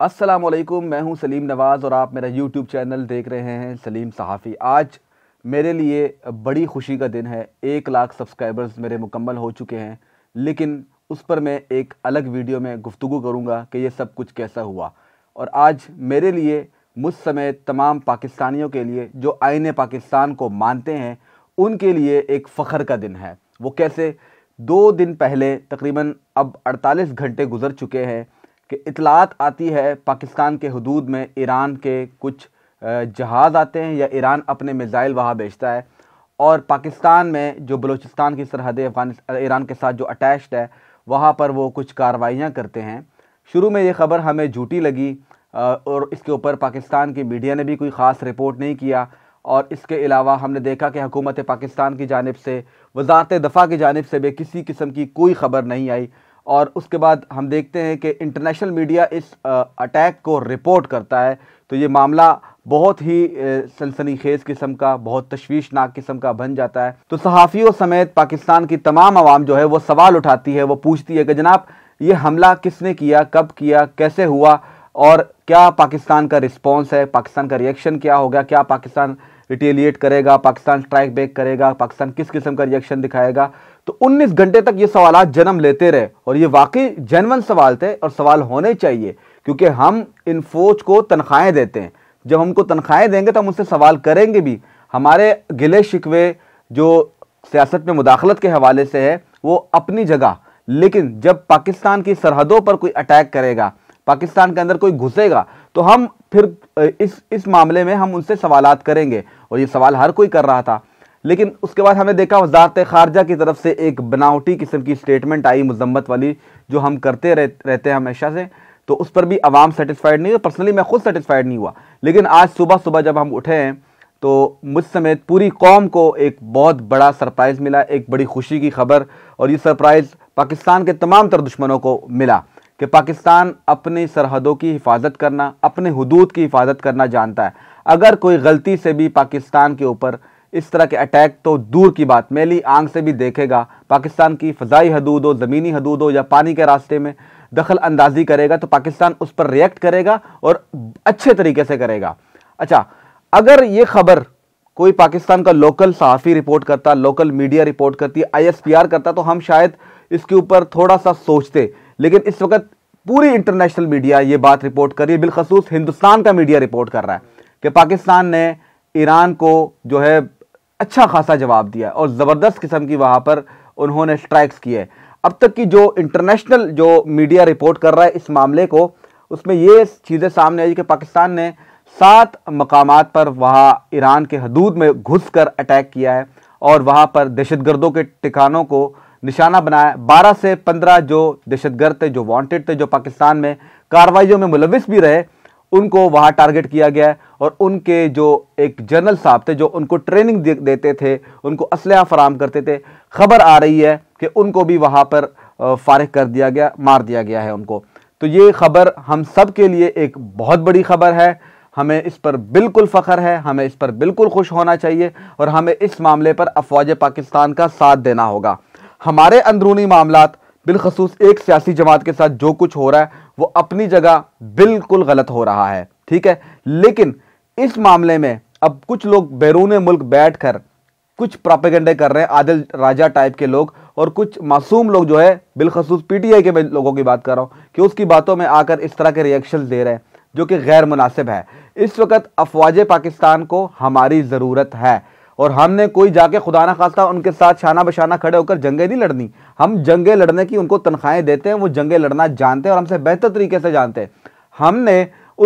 अस्सलाम वालेकुम मैं हूं सलीम नवाज़ और आप मेरा यूट्यूब चैनल देख रहे हैं सलीम सहाफ़ी आज मेरे लिए बड़ी खुशी का दिन है एक लाख सब्सक्राइबर्स मेरे मुकम्मल हो चुके हैं लेकिन उस पर मैं एक अलग वीडियो में गुफ्तु करूँगा कि ये सब कुछ कैसा हुआ और आज मेरे लिए मुझ समय तमाम पाकिस्तानियों के लिए जो आइन पाकिस्तान को मानते हैं उनके लिए एक फ़ख्र का दिन है वो कैसे दो दिन पहले तकरीबन अब 48 घंटे गुजर चुके हैं कि इतलात आती है पाकिस्तान के हदूद में ईरान के कुछ जहाज़ आते हैं या ईरान अपने मिज़ाइल वहाँ भेजता है और पाकिस्तान में जो बलूचिस्तान की सरहदें अफगानिस्तान ईरान के साथ जो अटैच्ड है वहाँ पर वो कुछ कार्रवाइयाँ करते हैं शुरू में ये खबर हमें झूठी लगी और इसके ऊपर पाकिस्तान की मीडिया ने भी कोई ख़ास रिपोर्ट नहीं किया और इसके अलावा हमने देखा कि हुकूमत पाकिस्तान की जानब से वजारत दफ़ा की जानब से भी किसी किस्म की कोई ख़बर नहीं आई और उसके बाद हम देखते हैं कि इंटरनेशनल मीडिया इस अटैक को रिपोर्ट करता है तो ये मामला बहुत ही सनसनीखेज किस्म का बहुत तशवीशनाक किस्म का बन जाता है तो सहाफ़ियों समेत पाकिस्तान की तमाम आवाम जो है वो सवाल उठाती है वो पूछती है कि जनाब ये हमला किसने किया कब किया कैसे हुआ और क्या पाकिस्तान का रिस्पॉन्स है पाकिस्तान का रिएक्शन क्या होगा क्या पाकिस्तान रिटेलिएट करेगा पाकिस्तान स्ट्राइक बैक करेगा पाकिस्तान किस किस्म का रिएक्शन दिखाएगा तो 19 घंटे तक ये सवाल जन्म लेते रहे और ये वाकई जेनवन सवाल थे और सवाल होने चाहिए क्योंकि हम इन फौज को तनख्वाहें देते हैं जब हमको तनख्वाहें देंगे तो हम उससे सवाल करेंगे भी हमारे गिले शिकवे जो सियासत में मुदाखलत के हवाले से है वो अपनी जगह लेकिन जब पाकिस्तान की सरहदों पर कोई अटैक करेगा पाकिस्तान के अंदर कोई घुसेगा तो हम फिर इस इस मामले में हम उनसे सवालात करेंगे और ये सवाल हर कोई कर रहा था लेकिन उसके बाद हमने देखा वजारत खारजा की तरफ से एक बनावटी किस्म की स्टेटमेंट आई मजम्मत वाली जो हम करते रह, रहते हैं हमेशा से तो उस पर भी आवाम सेटिस्फाइड नहीं हुआ पर्सनली मैं खुद सेटिस्फाइड नहीं हुआ लेकिन आज सुबह सुबह जब हम उठे हैं तो मुझ समेत पूरी कौम को एक बहुत बड़ा सरप्राइज़ मिला एक बड़ी खुशी की खबर और ये सरप्राइज़ पाकिस्तान के तमाम तर दुश्मनों को मिला कि पाकिस्तान अपनी सरहदों की हिफाजत करना अपने हदूद की हिफाजत करना जानता है अगर कोई गलती से भी पाकिस्तान के ऊपर इस तरह के अटैक तो दूर की बात मेली आंख से भी देखेगा पाकिस्तान की फ़जाई हदूद हो ज़मीनी हदूद हो या पानी के रास्ते में दखल अंदाजी करेगा तो पाकिस्तान उस पर रिएक्ट करेगा और अच्छे तरीके से करेगा अच्छा अगर ये खबर कोई पाकिस्तान का लोकल सहाफ़ी रिपोर्ट करता लोकल मीडिया रिपोर्ट करती आई करता तो हम शायद इसके ऊपर थोड़ा सा सोचते लेकिन इस वक्त पूरी इंटरनेशनल मीडिया ये बात रिपोर्ट कर रही है बिलखसूस हिंदुस्तान का मीडिया रिपोर्ट कर रहा है कि पाकिस्तान ने ईरान को जो है अच्छा खासा जवाब दिया और ज़बरदस्त किस्म की वहाँ पर उन्होंने स्ट्राइक्स किए अब तक की जो इंटरनेशनल जो मीडिया रिपोर्ट कर रहा है इस मामले को उसमें ये चीज़ें सामने आई कि पाकिस्तान ने सात मकाम पर वहाँ ईरान के हदूद में घुस कर अटैक किया है और वहाँ पर दहशत गर्दों के ठिकानों को निशाना बनाया बारह से पंद्रह जो दहशत गर्द थे जो वांटेड थे जो पाकिस्तान में कार्रवाइयों में मुलविस भी रहे उनको वहाँ टारगेट किया गया और उनके जो एक जनरल साहब थे जो उनको ट्रेनिंग दे, देते थे उनको असलह फराम करते थे खबर आ रही है कि उनको भी वहाँ पर फारग कर दिया गया मार दिया गया है उनको तो ये खबर हम सब के लिए एक बहुत बड़ी खबर है हमें इस पर बिल्कुल फ़ख्र है हमें इस पर बिल्कुल खुश होना चाहिए और हमें इस मामले पर अफवाज पाकिस्तान का साथ देना होगा हमारे अंदरूनी मामला बिलखसूस एक सियासी जमात के साथ जो कुछ हो रहा है वो अपनी जगह बिल्कुल गलत हो रहा है ठीक है लेकिन इस मामले में अब कुछ लोग बैरून मुल्क बैठ कुछ प्रोपेगेंडे कर रहे हैं आदिल राजा टाइप के लोग और कुछ मासूम लोग जो है बिलखसूस पीटीआई के लोगों की बात कर रहा हूँ कि उसकी बातों में आकर इस तरह के रिएक्शन दे रहे हैं जो कि गैर मुनासिब है इस वक्त अफवाज पाकिस्तान को हमारी ज़रूरत है और हमने कोई जाके खुदा ना खास्ता उनके साथ शाना बशाना खड़े होकर जंगे नहीं लड़नी हम जंगे लड़ने की उनको तनख्वाहें देते हैं वो जंगे लड़ना जानते हैं और हमसे बेहतर तरीके से जानते हैं हमने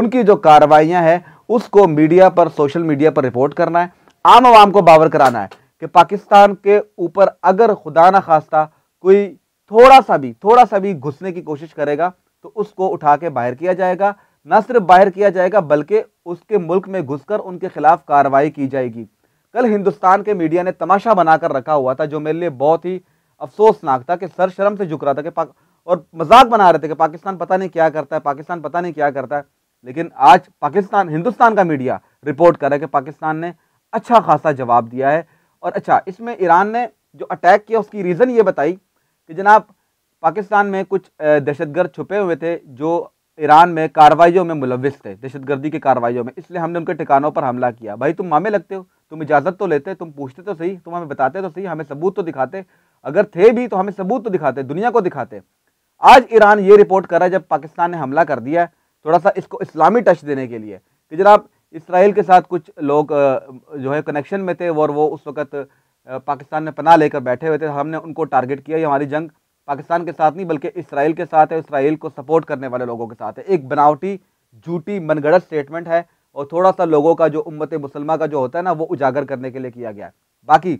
उनकी जो कार्रवाइयाँ हैं उसको मीडिया पर सोशल मीडिया पर रिपोर्ट करना है आम आवाम को बावर कराना है कि पाकिस्तान के ऊपर अगर खुदा ना खास्ता कोई थोड़ा सा भी थोड़ा सा भी घुसने की कोशिश करेगा तो उसको उठा के बाहर किया जाएगा न सिर्फ बाहर किया जाएगा बल्कि उसके मुल्क में घुसकर उनके खिलाफ कार्रवाई की जाएगी कल हिंदुस्तान के मीडिया ने तमाशा बनाकर रखा हुआ था जो मेरे लिए बहुत ही अफसोसनाक था कि सर शर्म से झुक रहा था कि पाक और मजाक बना रहे थे कि पाकिस्तान पता नहीं क्या करता है पाकिस्तान पता नहीं क्या करता है लेकिन आज पाकिस्तान हिंदुस्तान का मीडिया रिपोर्ट कर रहा है कि पाकिस्तान ने अच्छा खासा जवाब दिया है और अच्छा इसमें ईरान ने जो अटैक किया उसकी रीज़न ये बताई कि जनाब पाकिस्तान में कुछ दहशतगर्द छुपे हुए थे जो ईरान में कार्रवाइयों में मुलविस थे दहशतगर्दी की कार्रवाइयों में इसलिए हमने उनके ठिकानों पर हमला किया भाई तुम मामे लगते हो तुम इजाज़त तो लेते तुम पूछते तो सही तुम हमें बताते तो सही हमें सबूत तो दिखाते अगर थे भी तो हमें सबूत तो दिखाते दुनिया को दिखाते आज ईरान ये रिपोर्ट कर रहा है जब पाकिस्तान ने हमला कर दिया थोड़ा सा इसको इस्लामी टच देने के लिए कि जनाब इसराइल के साथ कुछ लोग जो है कनेक्शन में थे और वो उस वक्त पाकिस्तान में पनाह लेकर बैठे हुए थे हमने उनको टारगेट किया ये हमारी जंग पाकिस्तान के साथ नहीं बल्कि इसराइल के साथ है इसराइल को सपोर्ट करने वाले लोगों के साथ है एक बनावटी झूठी मनगढ़ स्टेटमेंट है और थोड़ा सा लोगों का जो उम्मत मुसलमा का जो होता है ना वो उजागर करने के लिए किया गया है बाकी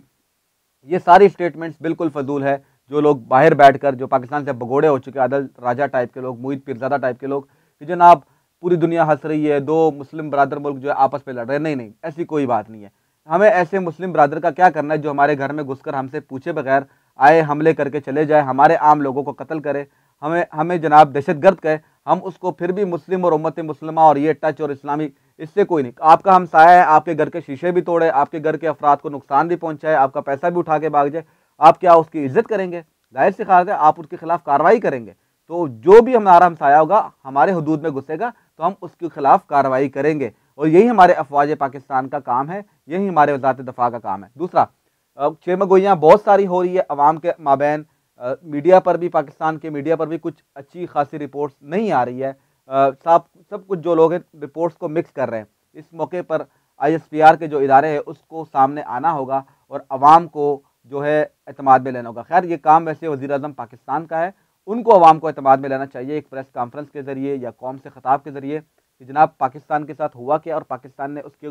ये सारी स्टेटमेंट्स बिल्कुल फजूल है जो लोग बाहर बैठकर जो पाकिस्तान से भगोड़े हो चुके अदल राजा टाइप के लोग मोहित पीरजादा टाइप के लोग कि जनाब पूरी दुनिया हंस रही है दो मुस्लिम बरदर मुल्क जो है आपस में लड़ रहे हैं नहीं नहीं ऐसी कोई बात नहीं है हमें ऐसे मुस्लिम बरदर का क्या करना है जो हमारे घर में घुसकर हमसे पूछे बगैर आए हमले करके चले जाए हमारे आम लोगों को कत्ल करे हमें हमें जनाब दहशत गर्द कहे हम उसको फिर भी मुस्लिम और उम्मत मुसलमा और ये टच और इस्लामी इससे कोई नहीं आपका हमसाया है आपके घर के शीशे भी तोड़े आपके घर के अफराद को नुकसान भी पहुंचाए आपका पैसा भी उठा के भाग जाए आप क्या उसकी इज्जत करेंगे जाहिर सी खास है आप उसके खिलाफ कार्रवाई करेंगे तो जो भी हमारा हमसाया होगा हमारे हदूद में घुसेगा तो हम उसके खिलाफ कार्रवाई करेंगे और यही हमारे अफवाज पाकिस्तान का काम है यही हमारे वजारत दफा का काम है दूसरा छः गोइयाँ बहुत सारी हो रही है अवाम के माबेन मीडिया पर भी पाकिस्तान के मीडिया पर भी कुछ अच्छी खासी रिपोर्ट्स नहीं आ रही है साफ सब कुछ जो लोग हैं रिपोर्ट्स को मिक्स कर रहे हैं इस मौके पर आई के जो इदारे हैं उसको सामने आना होगा और आवाम को जो है अतमाद में लेना होगा खैर ये काम वैसे वजी अजम पाकिस्तान का है उनको आवाम को अतमाद में लेना चाहिए एक प्रेस कॉन्फ्रेंस के ज़रिए या कौम से ख़ताब के ज़रिए कि जनाब पाकिस्तान के साथ हुआ क्या और पाकिस्तान ने उसके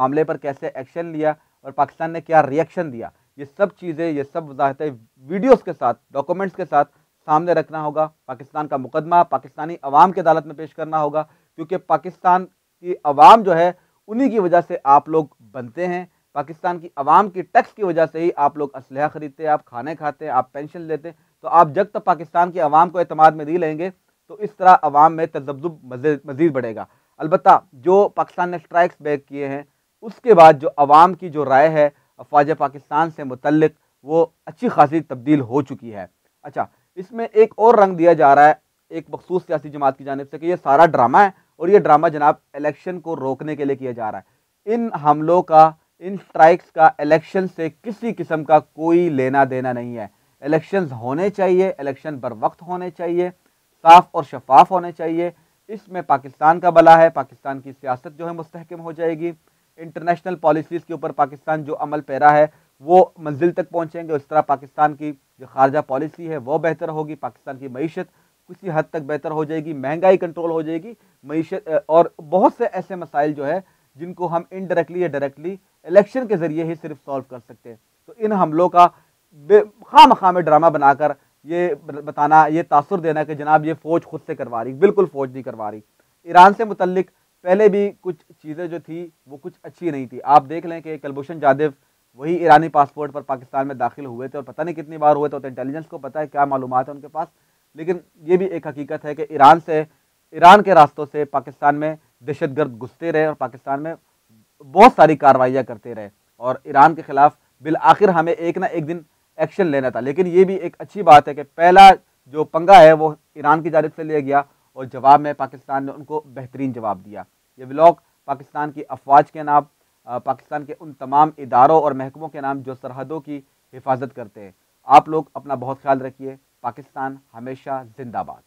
मामले पर कैसे एक्शन लिया और पाकिस्तान ने क्या रिएक्शन दिया ये सब चीज़ें ये सब वजाहतें वीडियोज़ के साथ डॉक्यूमेंट्स के साथ सामने रखना होगा पाकिस्तान का मुकदमा पाकिस्तानी अवाम की अदालत में पेश करना होगा क्योंकि पाकिस्तान की अवाम जो है उन्हीं की वजह से आप लोग बनते हैं पाकिस्तान की अवाम की टैक्स की वजह से ही आप लोग असलह ख़रीदते हैं आप खाने खाते हैं आप पेंशन लेते हैं तो आप जब तक पाकिस्तान की अवाम को अतमाद में नहीं लेंगे तो इस तरह अवाम में तजब्जुब मज़ीद बढ़ेगा अलबत् जो पाकिस्तान ने स्ट्राइक्स बैक किए हैं उसके बाद जो अवाम की जो राय है अफवाज पाकिस्तान से मुतलक वो अच्छी खासी तब्दील हो चुकी है अच्छा इसमें एक और रंग दिया जा रहा है एक मखसूस सियासी जमात की जानब से कि यह सारा ड्रामा है और ये ड्रामा जनाब इलेक्शन को रोकने के लिए किया जा रहा है इन हमलों का इन स्ट्राइक्स का इलेक्शन से किसी किस्म का कोई लेना देना नहीं है इलेक्शन होने चाहिए इलेक्शन बर वक्त होने चाहिए साफ और शफाफ होने चाहिए इसमें पाकिस्तान का भला है पाकिस्तान की सियासत जो है मुस्तकम हो जाएगी इंटरनेशनल पॉलिसीज़ के ऊपर पाकिस्तान जो अमल पैरा है वो मंजिल तक पहुँचेंगे उस तरह पाकिस्तान की जो खारजा पॉलिसी है वो बेहतर होगी पाकिस्तान की मीशत किसी हद तक बेहतर हो जाएगी महंगाई कंट्रोल हो जाएगी मीशत और बहुत से ऐसे मसाइल जो है जिनको हम इनडायरेक्टली या डायरेक्टली इलेक्शन के ज़रिए ही सिर्फ सॉल्व कर सकते हैं तो इन हमलों का खाम खाम ड्रामा बनाकर ये बताना ये तासर देना कि जनाब ये फ़ौज खुद से करवा रही बिल्कुल फ़ौज नहीं करवा रही ईरान से मुतलक पहले भी कुछ चीज़ें जो थी वो कुछ अच्छी नहीं थी आप देख लें कि कलभूषण जादेव वही ईरानी पासपोर्ट पर पाकिस्तान में दाखिल हुए थे और पता नहीं कितनी बार हुए थे तो इंटेलिजेंस को पता है क्या मालूम है उनके पास लेकिन ये भी एक हकीकत है कि ईरान से ईरान के रास्तों से पाकिस्तान में दहशत गर्द घुसते रहे और पाकिस्तान में बहुत सारी कार्रवाइयाँ करते रहे और ईरान के ख़िलाफ़ बिल आखिर हमें एक ना एक दिन एक्शन लेना था लेकिन ये भी एक अच्छी बात है कि पहला जो पंगा है वो ईरान की जानब से लिया गया और जवाब में पाकिस्तान ने उनको बेहतरीन जवाब दिया ये ब्लॉग पाकिस्तान की अफवाज के नाम पाकिस्तान के उन तमाम इदारों और महकमों के नाम जो सरहदों की हिफाजत करते हैं आप लोग अपना बहुत ख्याल रखिए पाकिस्तान हमेशा जिंदाबाद